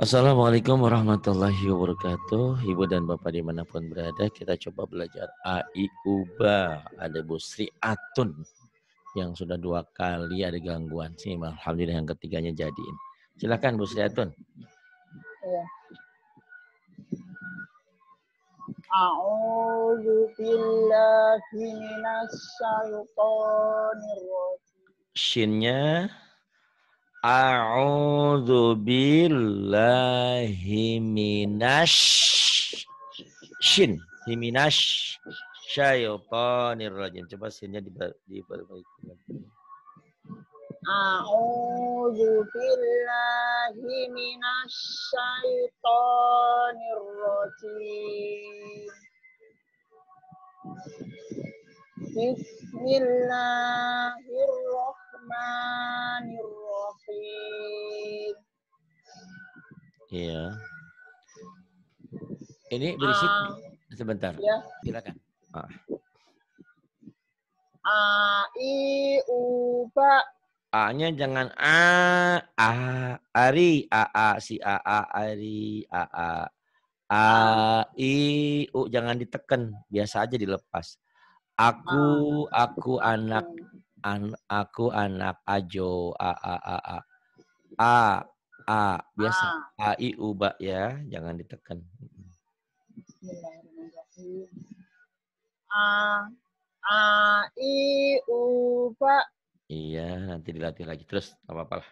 Assalamualaikum warahmatullahi wabarakatuh. Ibu dan Bapak dimanapun berada, kita coba belajar Ba. Ada Bu Sri Atun yang sudah dua kali ada gangguan. Sini Alhamdulillah yang ketiganya jadiin. Silakan Bu Sri Atun. Ya. billahi Shinnya A'udzu billahi minasy shin minasy syaitonir rajim. Coba sinnya diperbaiki. A'udzu billahi minasy syaitonir rajim. Bismillahirrahmanirrahim. Bismillahirrahmanirrahim. Iya. Ini berisi uh, ah. sebentar. Ya. Silakan. Ah. A i u ba. A-nya jangan a a ari a a si a a ari a a a i u jangan diteken biasa aja dilepas. Aku ah. aku anak An, aku anak ajo a a a a a a biasa a, i u ba ya jangan ditekan a a i u ba iya nanti dilatih lagi terus apa apa lah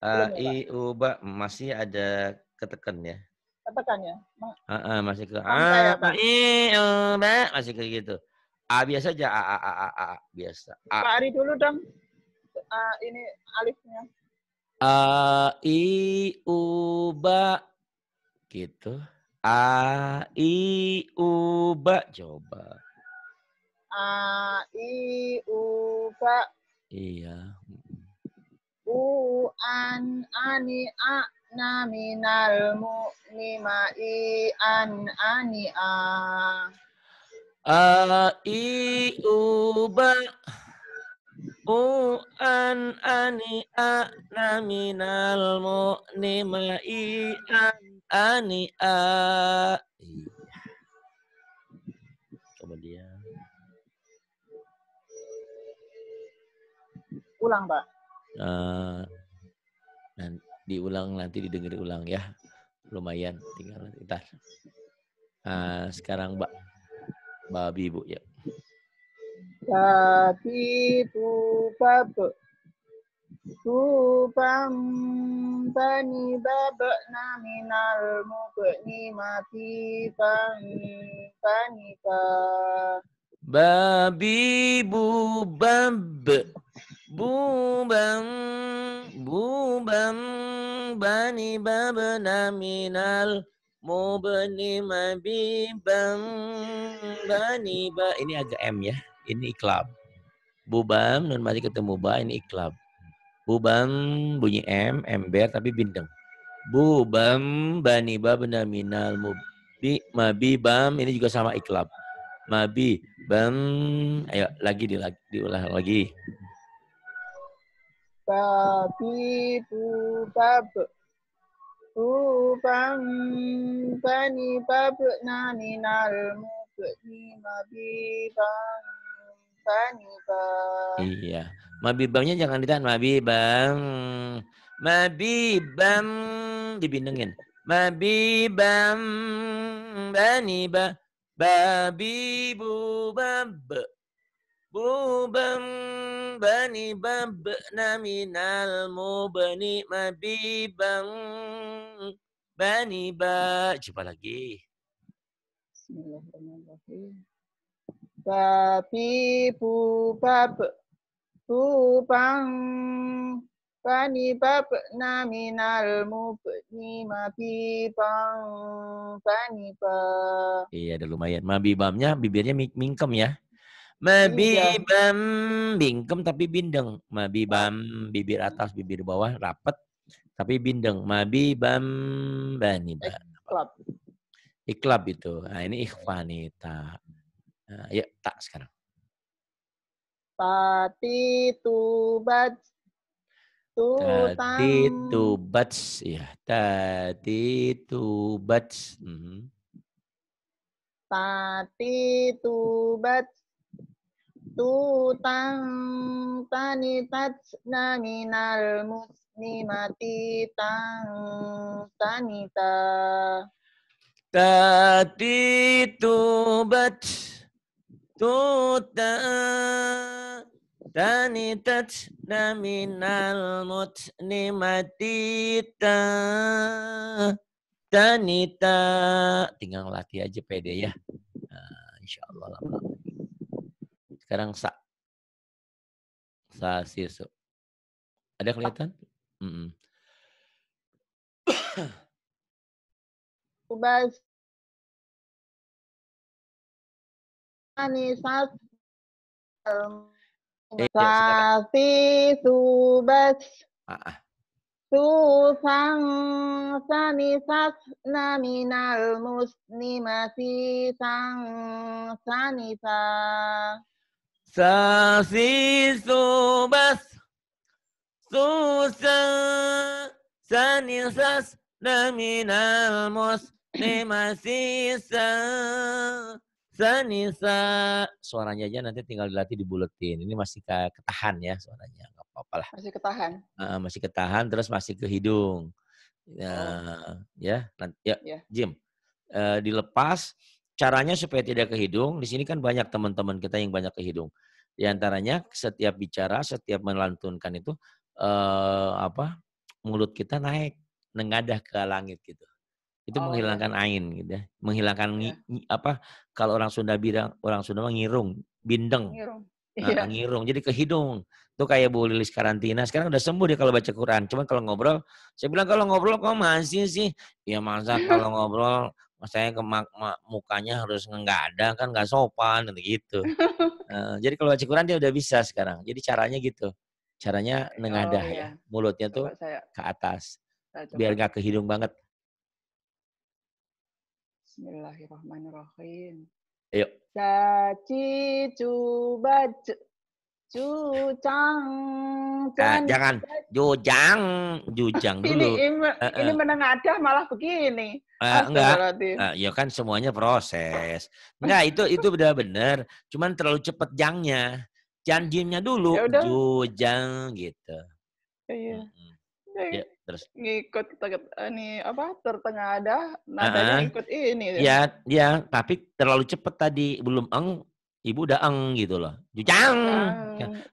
a i u ba masih ada ketekan ya ketekan ya masih ke ya, a i u ba masih ke gitu A biasa aja A A A A, A biasa. A. Pak Ari dulu dong. Uh, ini alifnya. A I U ba gitu. A I U ba coba. A I U ba. Iya. U an ani a naminal mu nima i an ani a. A i u ba u an ani a na minal mu ni ma i an ani a kemudian ulang mbak uh, eh, dan diulang nanti didengar ulang ya lumayan tinggal ntar uh, sekarang mbak Babi Bu ya. Babi bu bu pam bani Tupam nami nal minal ni mati bani ba. Babi bu bab bu bu bang bani babna minal Mubni mabibam bani ba. Ini agak M ya. Ini iklab. Bubam nun mati ketemu ba ini iklab. Bubam bunyi M, M ember tapi bindeng. Bubam bani ba benda minal mubi mabibam. ini juga sama iklab. Mabi bam ayo lagi di, diulah lagi. Tapi bubab. صحوفا فنببنا من mabibang bani فنببا Iya. Mabibangnya jangan ditahan. Mabibang. Mabibam. Dibindengin. Mabibam. Bani ba. Babi bu محبوبا بني ببنا من المبني مبيبا bani با coba lagi Bismillahirrahmanirrahim Babi bu bab bani bab naminal mubni mabi bang bani ba Iya ada lumayan mabibamnya bibirnya mingkem ya Iya. Mabi bam bingkem tapi bindeng. Mabi bam bibir atas, bibir bawah rapat tapi bindeng. Mabi bani ba. Iklab. Iklab itu. Nah, ini Ikhwanita. Nah, ya, tak sekarang. Tati tubat Tati tubat ya. Tati tubat. Mm -hmm. Tati tubat naminal tanitatna ni muslimati tang tanita tati tubat naminal tanitatna ni muslimati tang tanita tinggal latih aja pede ya ah, insyaallah lama sekarang sa. Sa sisu. Ada kelihatan? Mm -mm. Ubas. Anisat. Eh, iya, Sasi subas. Ah, ah. Susan sanisat naminal muslimati sang sanisa. Sasi subas susan sanisas naminal muslimasi sanisa. Suaranya aja nanti tinggal dilatih di buletin. Ini masih ketahan ya suaranya. Gak apa-apa lah. Masih ketahan. Uh, masih ketahan terus masih ke hidung. Uh, oh. ya, nanti, ya, yeah. Jim. Uh, dilepas Caranya supaya tidak ke hidung, di sini kan banyak teman-teman kita yang banyak ke hidung. Di antaranya setiap bicara, setiap melantunkan itu eh, apa mulut kita naik, nengadah ke langit gitu. Itu oh, menghilangkan ya. ain gitu ya. Menghilangkan ya. Ngi, apa kalau orang Sunda bilang orang Sunda ngirung, bindeng. Ngirung. Nah, ya. ngirung. Jadi ke hidung. Tuh kayak Bu Lilis karantina. Sekarang udah sembuh dia kalau baca Quran. Cuman kalau ngobrol, saya bilang kalau ngobrol kok masih sih? Ya masa kalau ngobrol saya ke mukanya harus nggak ada kan nggak sopan gitu. uh, jadi kalau baca Quran dia udah bisa sekarang. Jadi caranya gitu. Caranya nengadah oh, ya. ya. Mulutnya tuh ke atas. Biar nggak kehidung banget. Bismillahirrahmanirrahim. Ayo. Caci coba Jujang. Eh, jangan jujang, jujang dulu. Ini, ini, uh, uh. menengah aja malah begini. Uh, enggak. Uh, ya kan semuanya proses. Enggak, itu itu benar-benar cuman terlalu cepet jangnya. Janjinya dulu, Yaudah. jujang gitu. Iya. Ya, terus ngikut ini eh, apa tertengah ada nadanya uh -huh. ikut ini. Ya, ya, tapi terlalu cepet tadi belum eng ibu udah eng gitu loh. Jujang.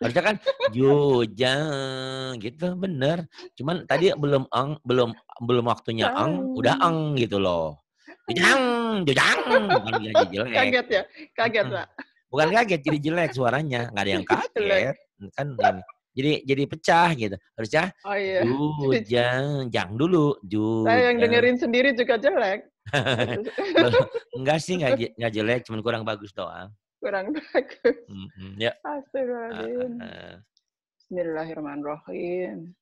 harusnya kan jujang gitu bener. Cuman tadi belum eng, belum belum waktunya eng, udah eng gitu loh. Jujang, jujang. Bukan jadi jelek. Kaget ya, kaget lah. Bukan kaget, jadi jelek suaranya. Gak ada yang kaget. Kan ini. Jadi jadi pecah gitu. Harusnya oh, iya. jujang, jang dulu. Nah, jujang. Saya yang dengerin sendiri juga jelek. enggak sih, enggak, enggak jelek, cuman kurang bagus doang kurang bagus. mm ya. Astagfirullahaladzim. Ah, ah, ah. Bismillahirrahmanirrahim.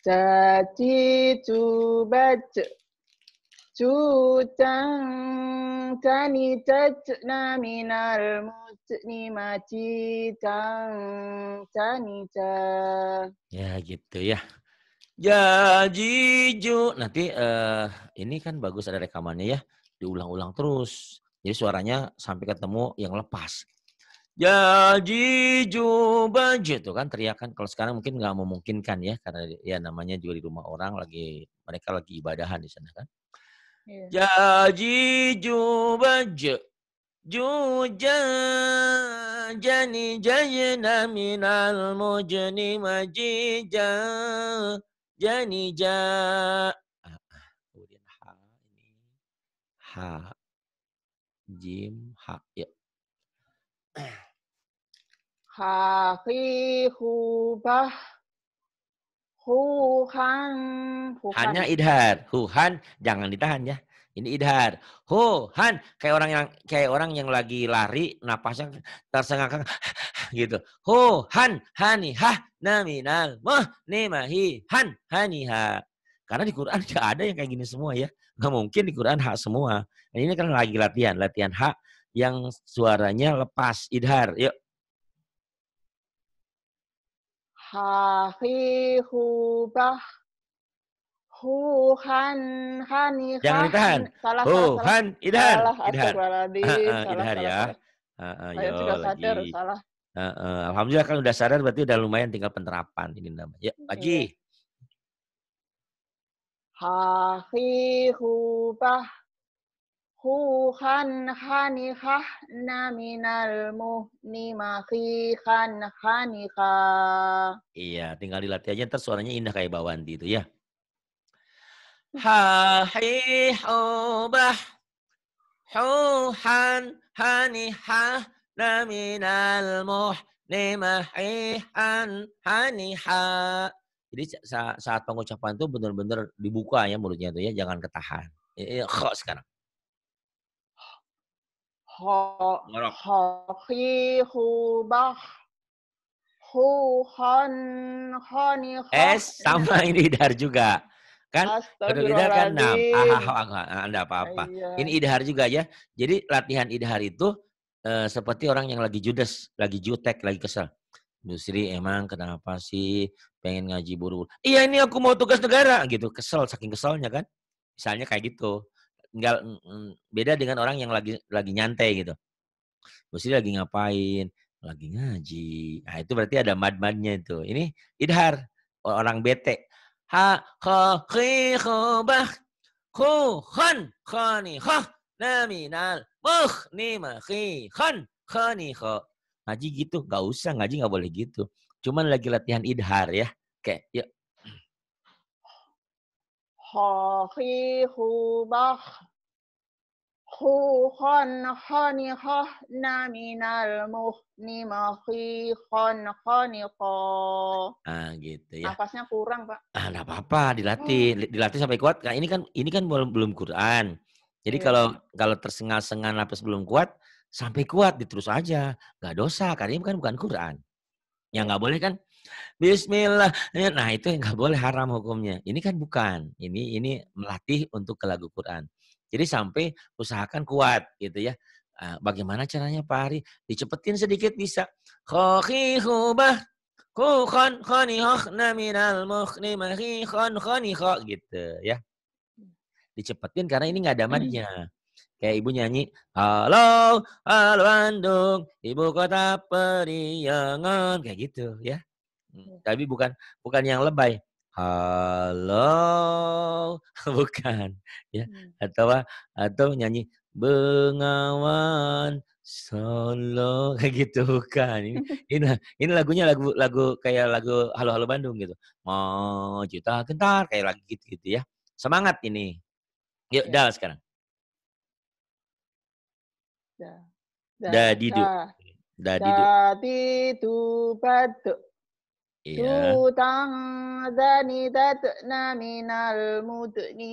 Caci cubat cutan tani tatna minal mutni mati cani tanita. Ya gitu ya. Ya jiju. Nanti uh, ini kan bagus ada rekamannya ya. Diulang-ulang terus. Jadi suaranya sampai ketemu yang lepas. jiju baju itu kan teriakan. Kalau sekarang mungkin nggak memungkinkan ya karena ya namanya juga di rumah orang lagi mereka lagi ibadahan di sana kan. Ya jiju baju Juja jani jaya minal mujni majija jani ja ah, ah, ha ha jim ha ya hubah huhan hanya idhar han jangan ditahan ya ini idhar han kayak orang yang kayak orang yang lagi lari napasnya tersengak gitu hani, hah. naminal mah nemahi han hah. karena di Quran gak ada yang kayak gini semua ya nggak mungkin di Quran hak semua. Nah, ini kan lagi latihan, latihan hak yang suaranya lepas idhar. Yuk. Hafihubah Huhan Hani Jangan ditahan. Salah, Huhan idhar. Idhar. Idhar ya. Ayo juga sadar salah. Alhamdulillah kan udah sadar berarti udah lumayan tinggal penerapan ini namanya. Ya, lagi ha hi hu ba hu han hani ha na mu ni ma hi han hani ha. Iya, tinggal dilatih aja ntar suaranya indah kayak Bawandi itu ya. Hmm. Ha hi hu ba hu han hani ha na mu ni ma hi han hani ha. Jadi saat, saat pengucapan itu benar-benar dibuka ya mulutnya itu ya, jangan ketahan. Ini kho sekarang. Ho, S sama ini idhar juga. Kan kedua idhar kan enam. Ah, anda ah, ah, ah, apa-apa. Iya. Ini idhar juga ya. Jadi latihan idhar itu eh, seperti orang yang lagi judes, lagi jutek, lagi kesel Yusri emang kenapa sih pengen ngaji buru Iya ini aku mau tugas negara gitu. Kesel, saking keselnya kan. Misalnya kayak gitu. Tinggal mm, mm, beda dengan orang yang lagi lagi nyantai gitu. Yusri lagi ngapain? Lagi ngaji. Nah itu berarti ada mad-madnya itu. Ini idhar. Orang bete. Ha, kho, khi, kho, bah, khu, khan khani naminal, nima, khi, khan khani ngaji gitu nggak usah ngaji nggak boleh gitu cuman lagi latihan idhar ya kayak yuk ha hu bah hu khani na minal muhni ma khani ah gitu ya nafasnya kurang pak ah nggak apa-apa dilatih hmm. dilatih sampai kuat nah, ini kan ini kan belum belum Quran jadi yeah. kalau kalau tersengal-sengal nafas belum kuat sampai kuat diterus aja nggak dosa karena ini kan bukan Quran yang nggak boleh kan Bismillah ya, nah itu yang nggak boleh haram hukumnya ini kan bukan ini ini melatih untuk ke lagu Quran jadi sampai usahakan kuat gitu ya ah, bagaimana caranya Pak Ari dicepetin sedikit bisa Khokihubah Khon khonihok naminal mukhni mahi khon khonihok gitu ya. Dicepetin karena ini nggak ada hmm. Kayak ibu nyanyi, halo, halo Bandung, ibu kota periangan, kayak gitu ya. Hmm, iya. Tapi bukan bukan yang lebay. Halo, bukan ya. Hmm. Atau atau nyanyi Bengawan Solo kayak gitu kan. Ini, ini ini lagunya lagu lagu kayak lagu Halo Halo Bandung gitu. Mau juta gentar kayak lagi gitu, gitu ya. Semangat ini. Yuk, ya. dal sekarang. Da didu. Da du. Da tu badu. Iya. Tutang zani tatna minal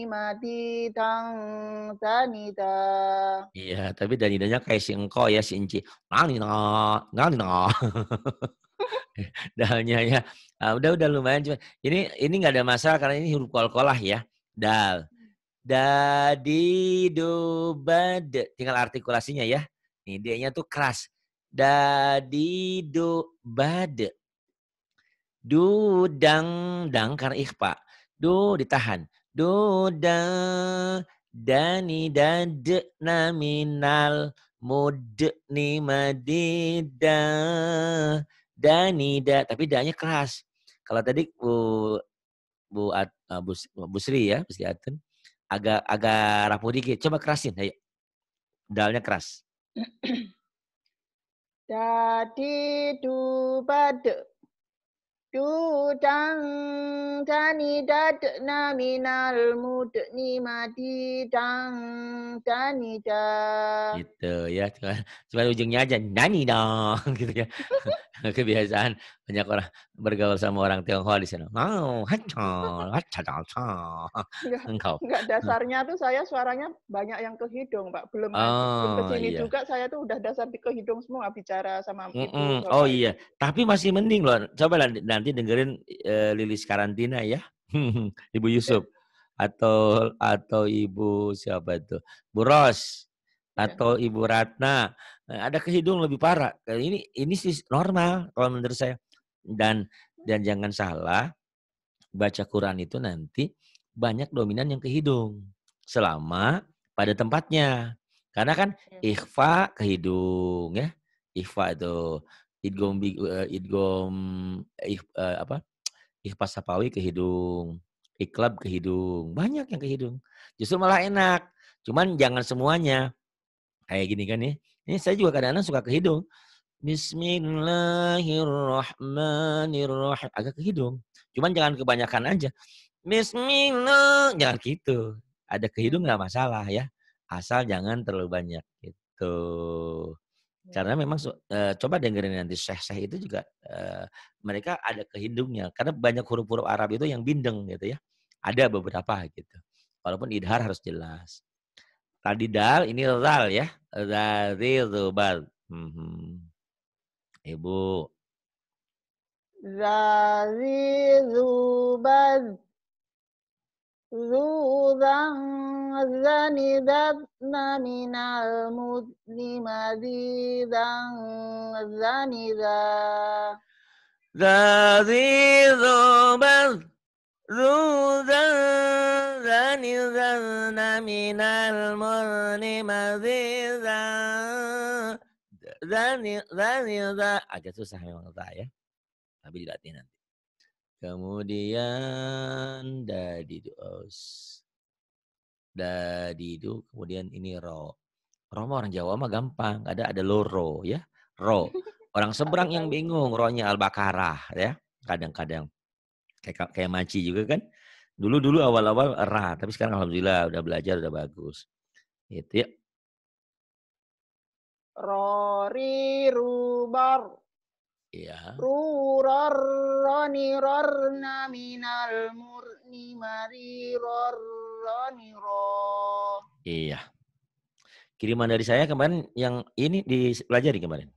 mati tang zanida. Iya, tapi danidanya kayak si engko ya, si enci. Nani no, nani no. Dalnya ya. Ah, udah udah lumayan cuma ini ini nggak ada masalah karena ini huruf kol-kolah ya. Dal. Dadi dubad. Tinggal artikulasinya ya. ini dia nya tuh keras. Dadi dubad. Dudang, dang karena ikhfa. Du ditahan. Dudang, dani dad naminal mud ni madida. Dani da, tapi danya keras. Kalau tadi Bu Bu, At, eh, Bu, Bu Sri ya, Bu Sri Aten, agak agak rapuh dikit. Coba kerasin, ayo. Dalnya keras. Jadi dubade mud ni mati المدن tani تندا gitu ya cuma ujungnya aja nani dong gitu ya kebiasaan banyak orang bergaul sama orang Tionghoa di sana mau hacol hacol engkau enggak hmm. dasarnya tuh saya suaranya banyak yang ke hidung pak belum oh, belum kesini iya. juga saya tuh udah dasar di ke hidung semua bicara sama mm -mm. oh iya tapi masih mending loh coba nanti nanti dengerin e, Lilis karantina ya. Ibu iya. Yusuf atau atau Ibu siapa itu? Bu Ros iya. atau Ibu Ratna. Nah, ada kehidung lebih parah. Eh, ini ini sih normal kalau menurut saya. Dan dan jangan salah baca Quran itu nanti banyak dominan yang kehidung selama pada tempatnya. Karena kan iya. ikhfa kehidung ya. Ikhfa itu idgom uh, eh, idgom uh, eh, eh, apa ikhpas sapawi ke hidung iklab ke hidung banyak yang ke hidung justru malah enak cuman jangan semuanya kayak gini kan ya ini saya juga kadang-kadang suka ke hidung Bismillahirrahmanirrahim agak ke hidung cuman jangan kebanyakan aja Bismillah jangan gitu ada ke hidung nggak masalah ya asal jangan terlalu banyak gitu karena iya. memang uh, coba dengerin nanti syekh-syekh itu juga uh, mereka ada kehidungnya karena banyak huruf-huruf Arab itu yang bindeng gitu ya. Ada beberapa gitu. Walaupun idhar harus jelas. Tadi dal ini zal ya. Dari zubal. Mhm. Ibu. Zari zubal. ذو ذنب ذن من المذنب ذي ذن ذا ذا ذي ذو بذ ذو ذن ذن من المذنب ذي ذن ذن ذا agak susah memang tak ya tapi dilatih nanti Kemudian dadidu aus. itu kemudian ini ro. Ro orang Jawa mah gampang, ada ada loro ya, ro. Orang seberang yang bingung ro-nya al baqarah ya, kadang-kadang. Kayak kayak maci juga kan. Dulu-dulu awal-awal ra, tapi sekarang alhamdulillah udah belajar udah bagus. Itu ya. Rori rubar. Iya. Rurorroni rorna minal murni mari rorroni Iya. Kiriman dari saya kemarin yang ini dipelajari kemarin.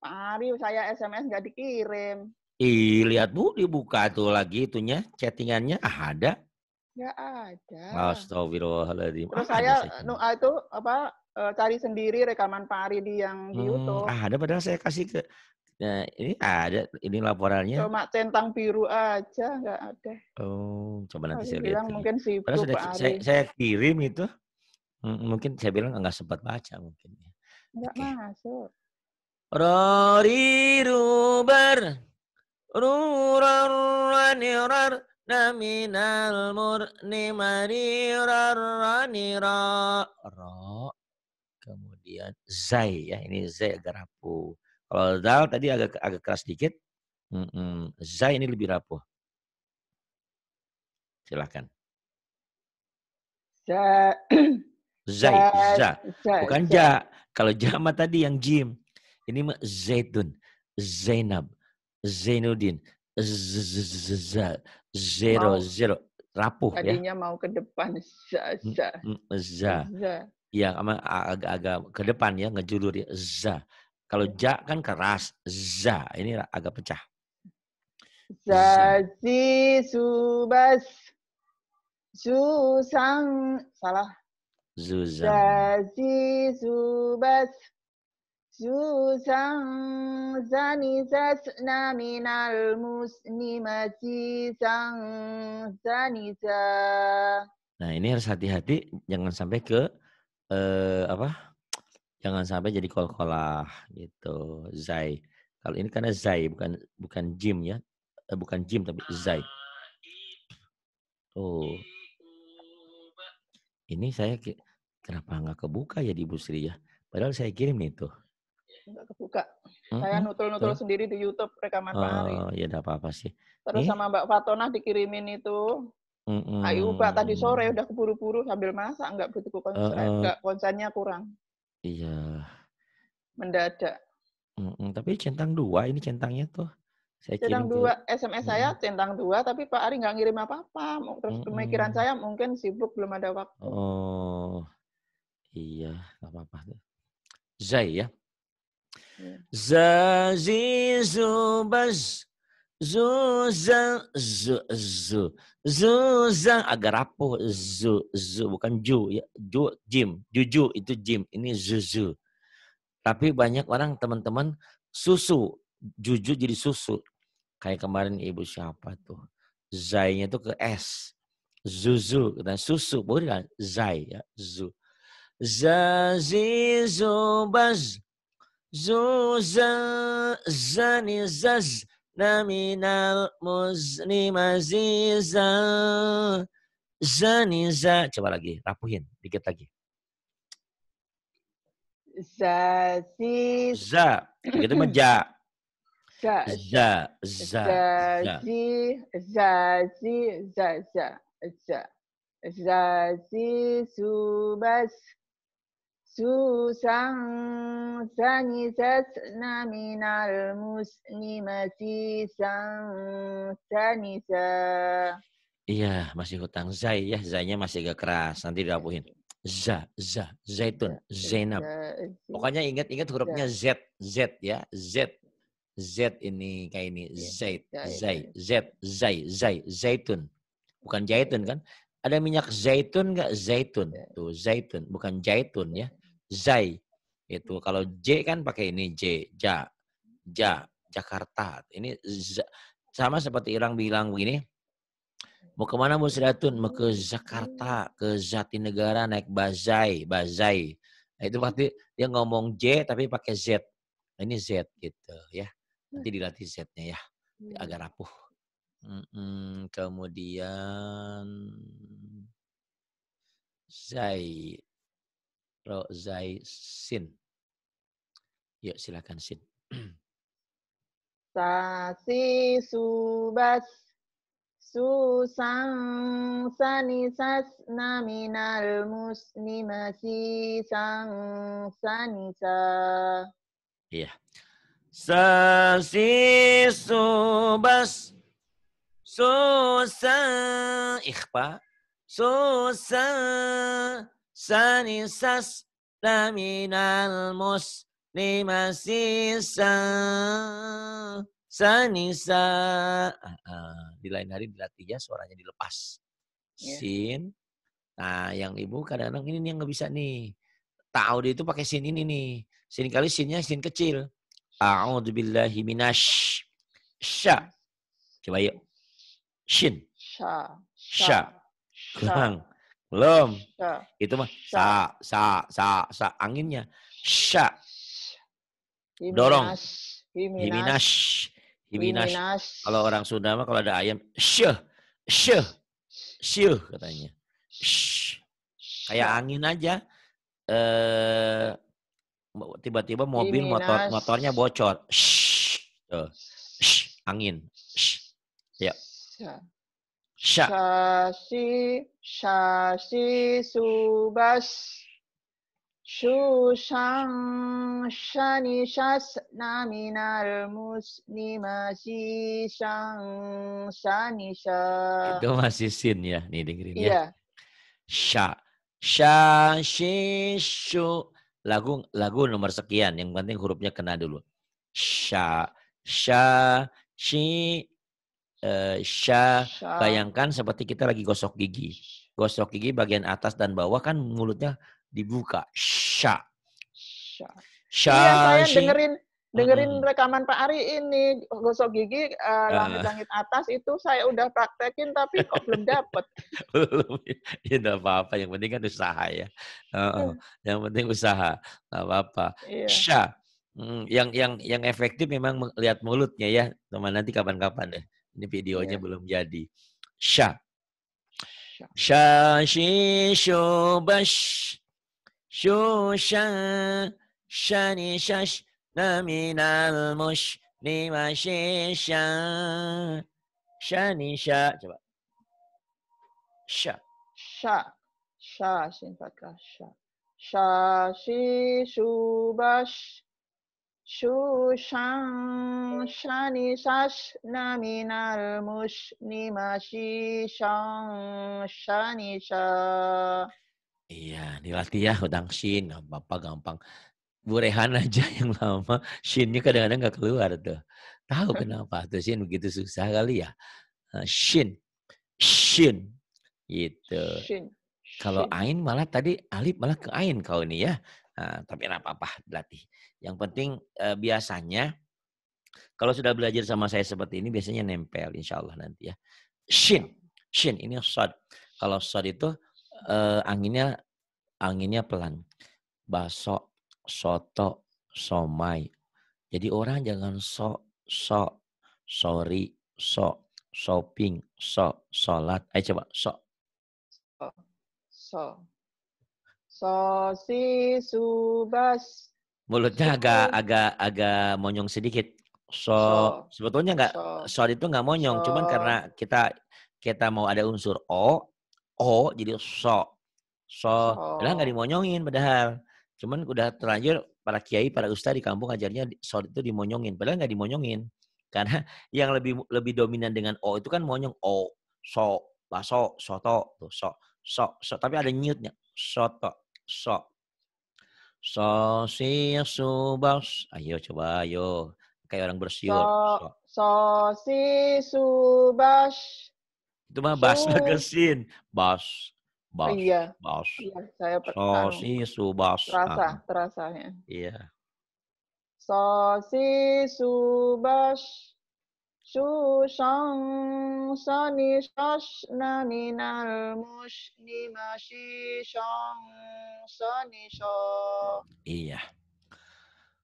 Mari saya SMS nggak dikirim. Ih, lihat Bu, dibuka tuh lagi itunya, chattingannya ah, ada. Nggak ada. Astagfirullahaladzim. Terus saya no, ah, itu apa eh, cari sendiri rekaman Pak Aridi yang di hmm, YouTube. Ah, ada padahal saya kasih ke Nah, ini ada ini laporannya. Cuma centang biru aja nggak ada. Oh, coba nanti oh, saya bilang mungkin sibuk Pak saya, saya kirim itu. Hmm, mungkin saya bilang nggak sempat baca mungkin. Ya. Nggak okay. masuk. Rori rubar rurar ranirar minal murni marirarranira. Ro. Kemudian zai ya. Ini zai agak rapuh. Kalau dal tadi agak agak keras dikit. Mm -mm. Zai ini lebih rapuh. Silahkan. Za. Zai. Bukan ja. Kalau ja tadi yang jim. Ini mah zaitun. Zainab. Zainuddin. Zero, mau, zero. Rapuh tadinya ya. Tadinya mau ke depan. Za, mm, mm, za. Za. ya ama agak-agak ke depan ya, ngejulur ya. Za. Kalau iya. ja kan keras, za. Ini agak pecah. si subas susang salah. Zuzang. si subas zani zasna minal المسلم sang Zaniza. Nah ini harus hati-hati jangan sampai ke eh, apa jangan sampai jadi kol-kolah gitu zai kalau ini karena zai bukan bukan jim ya eh, bukan jim tapi zai oh ini saya kenapa nggak kebuka ya di Busri ya padahal saya kirim itu nggak kebuka. hmm Saya nutul-nutul Tuh. sendiri di YouTube rekaman oh, Pak Ari. Oh, ya enggak apa-apa sih. Terus eh? sama Mbak Fatona dikirimin itu. Mm-hmm. Ayu Pak tadi sore udah keburu-buru sambil masak nggak begitu konsen, uh, nggak konsennya kurang. Iya. Mendadak. hmm Tapi centang dua ini centangnya tuh. Saya centang dua ke... SMS hmm. saya centang dua tapi Pak Ari nggak ngirim apa-apa. Terus hmm. pemikiran saya mungkin sibuk belum ada waktu. Oh. Iya, nggak apa-apa. Zai ya. Zazi zubaz zuzan zu zu zuzan agak rapuh zu zu bukan ju ya ju jim juju itu jim ini zuzu tapi banyak orang teman-teman susu juju jadi susu kayak kemarin ibu siapa tuh zainya tuh ke s zuzu dan nah, susu boleh kan zai ya zu zazi zubaz Zuzan zani zaz naminal muzni zaniza. Coba lagi, rapuhin dikit lagi. Za, si, za. Begitu mah ja. Za, za, za, za, za, subas, سوسا سنستن من المسلمة سنسا Iya, masih hutang Zai ya. Zainya masih agak keras. Nanti dirapuhin. Za, Za, Zaitun, Zainab. Pokoknya ingat-ingat hurufnya Z, Z ya. Z, Z ini kayak ini. Iya, Zait, Zai, Z, Zai, Zai, Zaitun. Bukan Zaitun kan? Ada minyak zaitun nggak? Zaitun. Iya. Tuh, zaitun. Bukan jaitun ya. Zai. Itu hmm. kalau J kan pakai ini J, Ja, Ja, Jakarta. Ini Z, sama seperti orang bilang begini. Mau kemana mau Sidatun? Mau ke Jakarta, ke Jatinegara naik Bazai, Bazai. Nah, itu pasti dia ngomong J tapi pakai Z. ini Z gitu ya. Nanti hmm. dilatih Z-nya ya. Hmm. agar rapuh. Mm -mm, kemudian Zai. Sin, Yuk silakan Sin. Sasi subas susang sanisas naminal muslimasi sang sanisa. Iya. Sasi subas susang. ikhfa susang sanisas laminal mus lima sisa sanisa ah, ah. di lain hari dilatih ya suaranya dilepas iya. sin nah yang ibu kadang-kadang ini yang nggak bisa nih ta'awud itu pakai sin ini nih sin kali sinnya sin kecil a'udzubillahi minasy sya hmm. coba yuk sin sya sya kurang belum. Sya. Itu mah sa sa sa sa anginnya. Sya. Dorong. Himinas. Himinas. Himinas. Kalau orang Sunda mah kalau ada ayam syeh syeh syeh katanya. Shh. Kayak angin aja. Eh tiba-tiba mobil Himinas. motor motornya bocor. Shh. Tuh. Shh. Angin. Shh. Ya. Sya. Sha. Shashi, shashi subas. Shushang shani shasna minal muslimasi shang shani sha. Itu masih sin ya, nih dengerin ya. Yeah. Sha. Shashi shu. Lagu, lagu nomor sekian, yang penting hurufnya kena dulu. Sha, sha, shi, uh, sya, sya, bayangkan seperti kita lagi gosok gigi. Gosok gigi bagian atas dan bawah kan mulutnya dibuka. Sya. Sya. sya iya, saya dengerin dengerin hmm. rekaman Pak Ari ini gosok gigi uh, langit-langit atas itu saya udah praktekin tapi kok belum dapet. belum, ya apa-apa. Yang penting kan usaha ya. Uh, uh. Yang penting usaha, tidak apa-apa. Iya. Sya. Hmm, yang yang yang efektif memang melihat mulutnya ya, teman nanti kapan-kapan deh. Ya. Ini videonya yeah. belum jadi. Sha, Sha, shi shu bash. Shu sha. Na shash. Naminal mush. ma shi sha. Sha ni sha. Coba. Sha. Sha. Sha. Shin Sha. Sha shi shu bash. Shushan shani sash naminal nimashi shang shani sha. Iya, dilatih ya udang shin. Nah, bapak gampang. Bu Rehan aja yang lama, shinnya kadang-kadang gak keluar tuh. Tahu kenapa tuh shin begitu susah kali ya. Eh, shin, shin, gitu. Shin. Kalau ain malah tadi alif malah ke ain kau ini ya. Nah, tapi apa-apa, dilatih. Yang penting eh, biasanya kalau sudah belajar sama saya seperti ini biasanya nempel insya Allah nanti ya. Shin, shin ini sod. Kalau sod itu eh, anginnya anginnya pelan. Baso, soto, somai. Jadi orang jangan so, so, sorry, so, shopping, so, sholat. Ayo coba, so. So, so. So, si, subas, mulutnya gitu. agak agak agak monyong sedikit. So, so sebetulnya nggak so, so itu nggak monyong, so. cuman karena kita kita mau ada unsur o, o jadi so. So, so. nggak dimonyongin padahal. Cuman udah terlanjur para kiai, para ustadz di kampung ajarnya so itu dimonyongin, padahal nggak dimonyongin. Karena yang lebih lebih dominan dengan o itu kan monyong o, so, baso, soto, tuh so, so, so, tapi ada nyutnya, soto, so, Sosis subas. Ayo coba ayo. Kayak orang bersiul. So, sosis subas. Itu mah bas gesin. Bas. Bas. Iya. Bas. Iya, saya anu, Sosis subas. Terasa, ah. terasa ya. Iya. Sosis subas. Susan sani sasna nima musni masyisan sani so. Iya.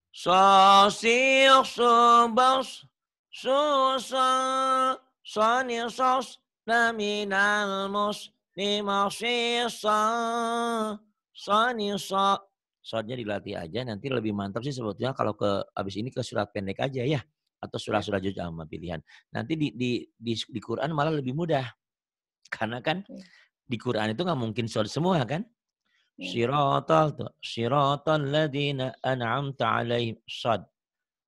Sosir subas susan sani sasna nima musni masyisan sani so. Soalnya dilatih aja nanti lebih mantap sih sebetulnya kalau ke abis ini ke surat pendek aja ya atau surah-surah juz amma pilihan. Nanti di, di di di Quran malah lebih mudah. Karena kan di Quran itu nggak mungkin surat semua kan? Iya. Siratal tuh, siratal ladina an'amta alaihim sad.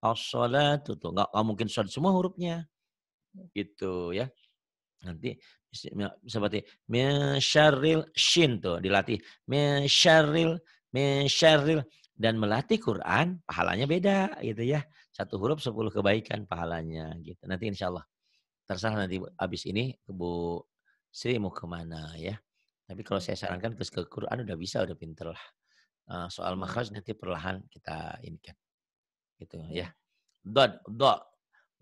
As-salatu tuh nggak mungkin surat semua hurufnya. Iya. Gitu ya. Nanti seperti min syarril shin tuh dilatih min syarril min syarril dan melatih Quran pahalanya beda gitu ya satu huruf sepuluh kebaikan pahalanya gitu. Nanti insya Allah terserah nanti abis ini Bu Sri mau kemana ya. Tapi kalau saya sarankan terus ke Quran udah bisa udah pinter lah. Eh, soal iya. makhraj nanti perlahan kita ini kan. Gitu ya. Dot, do,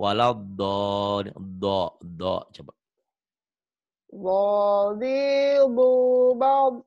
walau do, do, do, coba. Wadibu bab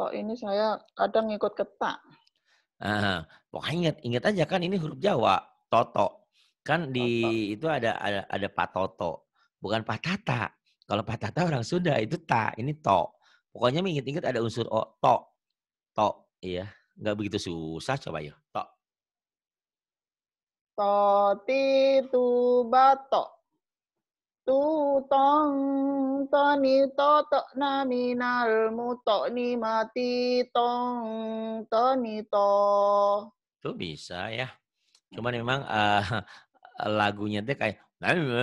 kok ini saya kadang ngikut ketak. Ah, pokoknya ingat ingat aja kan ini huruf Jawa, toto. Kan di toto. itu ada ada ada Pak Toto, bukan Pak Tata. Kalau Pak Tata orang Sunda itu ta, ini to. Pokoknya ingat-ingat ada unsur o, to. To, iya. Nggak begitu susah coba yuk. To. Toti tubato tu tong tani to to na minal mu to ni mati tong tani to itu bisa ya cuman memang uh, lagunya teh kayak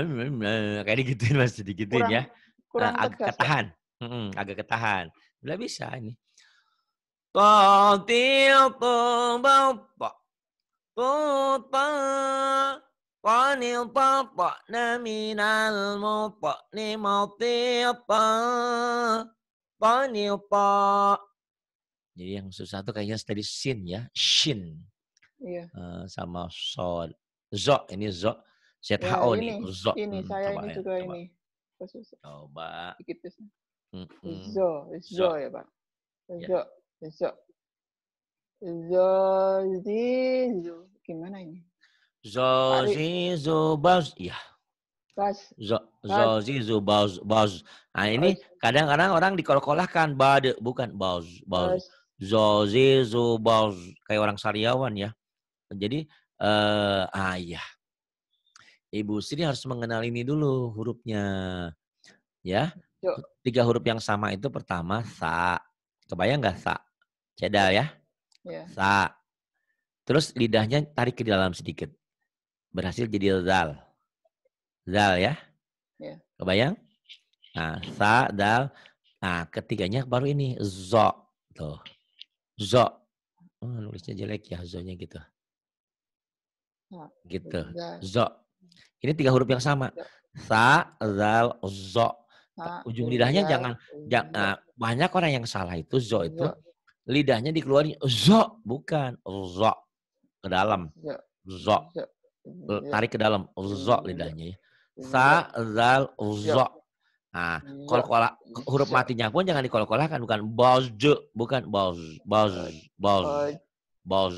kayak digituin mas digituin kurang, ya kurang uh, agak ketahan hmm, agak ketahan udah bisa ini Totil to bapa to قد انتطأنا من المطأن مطيطا قد Jadi yang susah itu kayaknya tadi sin ya, shin. Iya. Uh, sama sol. Zo, ini zo. ZHO ya, nah, ini, nih, oh, zo. Ini, hmm, saya coba ini ya, juga ini. Coba. coba. Dikit mm Zo, zo ya Pak. Ya. Zo, zo. Zo, di, zo. Gimana ini? Zozi zubaz. Iya. Bas. Zo, zozi Baz. Nah ini kadang-kadang orang dikolkolahkan. Bade. Bukan. Baz. Baz. Zozi zubaz. Kayak orang sariawan ya. Jadi eh uh, ayah. Iya. Ibu Sri harus mengenal ini dulu hurufnya. Ya. Tiga huruf yang sama itu pertama sa. Kebayang nggak sa? Cedal ya. Yeah. Sa. Terus lidahnya tarik ke dalam sedikit berhasil jadi zal. Zal ya. Yeah. Kebayang? Nah, sa, dal. Nah, ketiganya baru ini zo. Tuh. Zo. Oh, nulisnya jelek ya zonya gitu. gitu. Zo. Ini tiga huruf yang sama. Sa, zal, zo. Nah, ujung lidahnya jangan. jangan nah, banyak orang yang salah itu zo itu lidahnya dikeluarin zo bukan zo ke dalam. Zo. zo. Iya. tarik ke dalam hmm, zo iya. lidahnya ya. Hmm. Sa zal iya. zo. Nah, hmm. kol kola huruf matinya pun jangan dikolak-kolakan bukan boz bukan boz boz boz boz.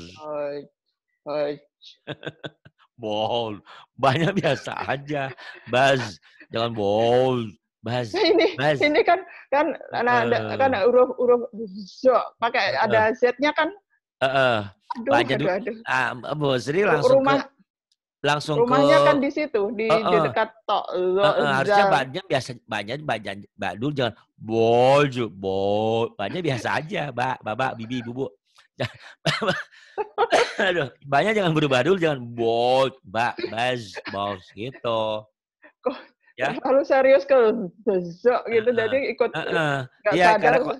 Bol. Banyak biasa aja. Baz. Jangan bol. Baz. Nah, ini, Baz. ini kan kan ada uh, kan huruf huruf zo pakai eh, ada eh. z-nya kan. Uh, uh. Aduh, aduh, aduh. Ah, Bu langsung rumah ke langsung rumahnya ke... kan di situ di, uh -uh. di dekat tok uh -uh. harusnya banyak biasa banyak banyak mbak jangan bolju bol banyak biasa aja mbak bapak bibi ibu aduh banyak jangan berubah dulu jangan bol mbak bas bos gitu Kok, ya harus serius ke zo gitu uh jadi ikut uh -uh. ya, karena,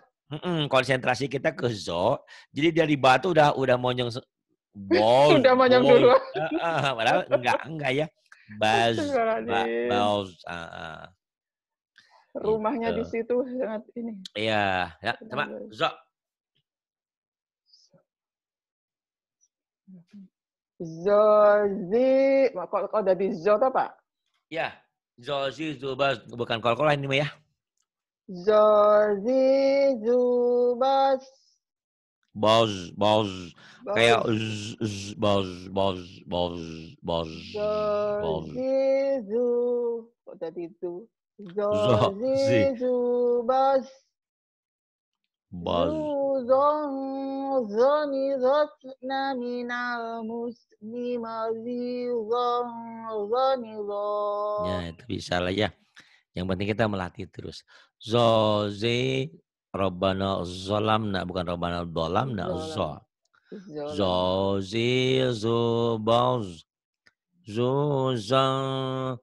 konsentrasi kita ke zo. Jadi dari batu udah udah monyong Wow. Sudah banyak dulu. Uh, padahal enggak, enggak ya. Buzz, ba, Bauz. Uh, ah, uh. Ah. Rumahnya gitu. di situ sangat ini. Iya, ya, coba Zok. Zozi, kok kok di Zo apa? Ya, Zozi Zubas bukan kol-kolan ini ya. Zozi Zubas. Bos, bos, kayak z, z, bos, bos, bos, bos, bos. Zizu, kok tadi itu? Zizu, bos. Bos. ظن ظن من المسلم zon Ya, itu bisa lah ya. Yang penting kita melatih terus. Zoze, Rabbana zalamna bukan zi zo za. Zo zan zuzan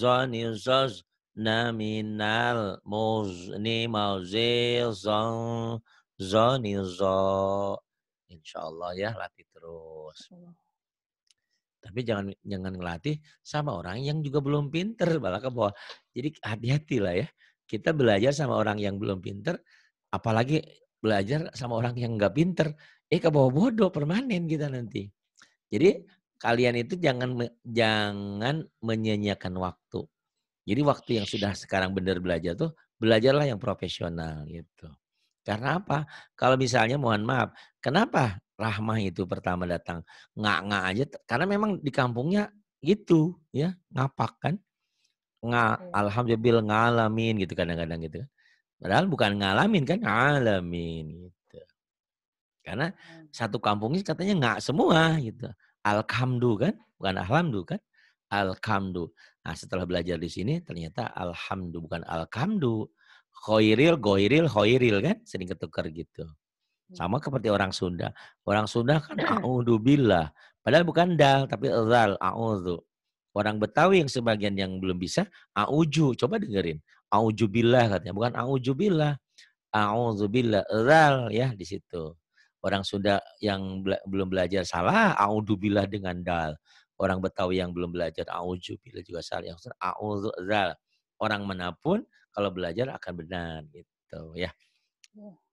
zanizaz naminal Muz muzni mauzizan zanizo. Insya Allah ya latih terus. Tapi jangan jangan ngelatih sama orang yang juga belum pinter Balak ke bawah. Jadi hati-hati lah ya. Kita belajar sama orang yang belum pinter, apalagi belajar sama orang yang nggak pinter, eh ke bawah bodoh permanen kita nanti. Jadi kalian itu jangan jangan menyanyiakan waktu. Jadi waktu yang sudah sekarang benar belajar tuh belajarlah yang profesional gitu. Karena apa? Kalau misalnya mohon maaf, kenapa rahmah itu pertama datang Nggak-nggak aja? Karena memang di kampungnya gitu ya ngapak kan. Nga, iya. alhamdulillah ngalamin gitu kadang-kadang gitu kan. Padahal bukan ngalamin kan, ngalamin gitu. Karena satu hmm. kampung ini katanya nggak semua gitu. Alhamdu kan, bukan alhamdu kan? Alhamdu. Nah setelah belajar di sini ternyata alhamdu bukan alhamdu. Khairil, goiril, khairil kan sering ketukar gitu. Sama hmm. seperti orang Sunda. Orang Sunda kan a'udzubillah. Padahal bukan dal, tapi zal, a'udzu. Orang Betawi yang sebagian yang belum bisa, a'uju. Coba dengerin. Aujubillah katanya, bukan aujubillah, Auzubillah zal ya di situ. Orang sudah yang belum belajar salah auzubillah dengan dal. Orang Betawi yang belum belajar auzubillah juga salah. Yang auzal zal. Orang manapun kalau belajar akan benar gitu ya.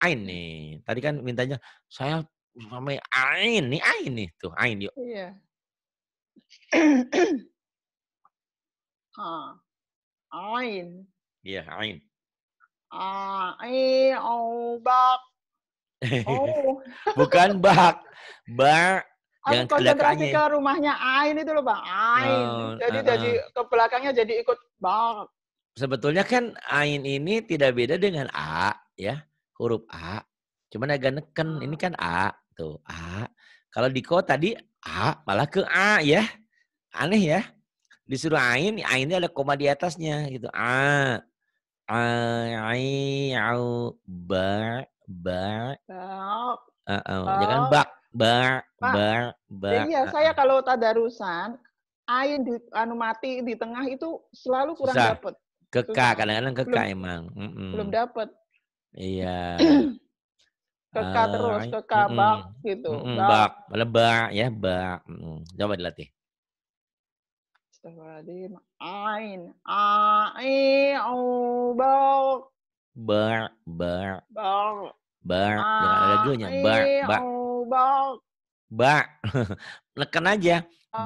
Ain nih. Tadi kan mintanya saya namanya Ain nih, Ain nih tuh, Ain yuk. Iya. ha. Ah, ain. Iya, ain. Ah, eh, oh, bak. Oh. Bukan bak. Bak. Aku konsentrasi ke rumahnya Ain itu loh, Bang. Ain. Oh, jadi uh, uh. jadi ah. ke belakangnya jadi ikut bak. Sebetulnya kan Ain ini tidak beda dengan A, ya. Huruf A. Cuman agak neken. Ini kan A. Tuh, A. Kalau di Diko tadi A, malah ke A ya. Aneh ya. Disuruh Ain, Ainnya ada koma di atasnya gitu. A. Ah, ai au ba ba uh, uh, jangan bak ba ba ba iya saya kalau tadarusan ain di anu mati di tengah itu selalu kurang dapat keka kadang-kadang keka belum, emang mm -mm. belum dapat iya keka uh, terus keka mm bak gitu mm bak lebak ya bak coba dilatih Astagfirullahaladzim. Ain. Ai'u bar. Bar. Bar. Bar. Bar. Jangan ada gonya. Bar. Bar. Bar. Bar. aja.